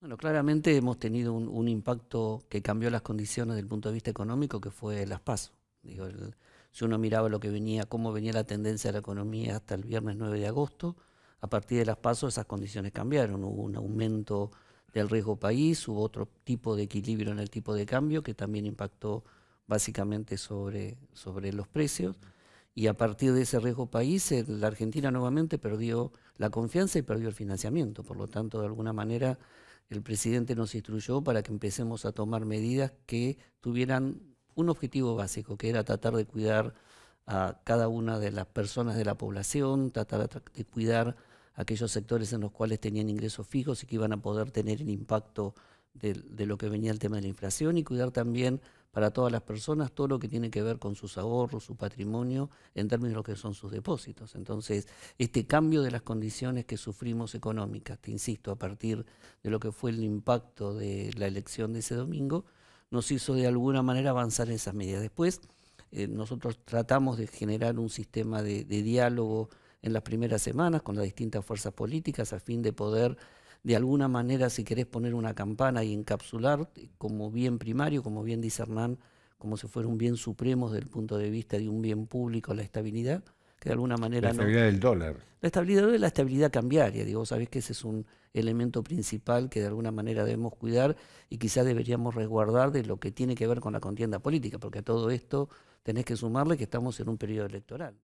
Bueno, claramente hemos tenido un, impacto que cambió las condiciones desde el punto de vista económico, que fue el PASO. Digo, si uno miraba lo que venía, cómo venía la tendencia de la economía hasta el viernes 9 de agosto, a partir de las esas condiciones cambiaron. Hubo un aumento del riesgo país, hubo otro tipo de equilibrio en el tipo de cambio que también impactó básicamente sobre, sobre los precios. Y a partir de ese riesgo país, la Argentina nuevamente perdió la confianza y perdió el financiamiento. Por lo tanto, de alguna manera, el presidente nos instruyó para que empecemos a tomar medidas que tuvieran un objetivo básico, que era tratar de cuidar a cada una de las personas de la población, tratar de cuidar aquellos sectores en los cuales tenían ingresos fijos y que iban a poder tener el impacto de, de lo que venía el tema de la inflación y cuidar también para todas las personas todo lo que tiene que ver con sus ahorros, su patrimonio, en términos de lo que son sus depósitos. Entonces, este cambio de las condiciones que sufrimos económicas, te insisto, a partir de lo que fue el impacto de la elección de ese domingo, nos hizo de alguna manera avanzar en esas medidas. Después, eh, nosotros tratamos de generar un sistema de, de diálogo en las primeras semanas con las distintas fuerzas políticas a fin de poder de alguna manera, si querés poner una campana y encapsular eh, como bien primario, como bien dice Hernán, como si fuera un bien supremo desde el punto de vista de un bien público, la estabilidad, que de alguna manera... La estabilidad del dólar. La estabilidad es la estabilidad cambiaria, digo, sabés que ese es un elemento principal que de alguna manera debemos cuidar y quizás deberíamos resguardar de lo que tiene que ver con la contienda política, porque a todo esto tenés que sumarle que estamos en un periodo electoral.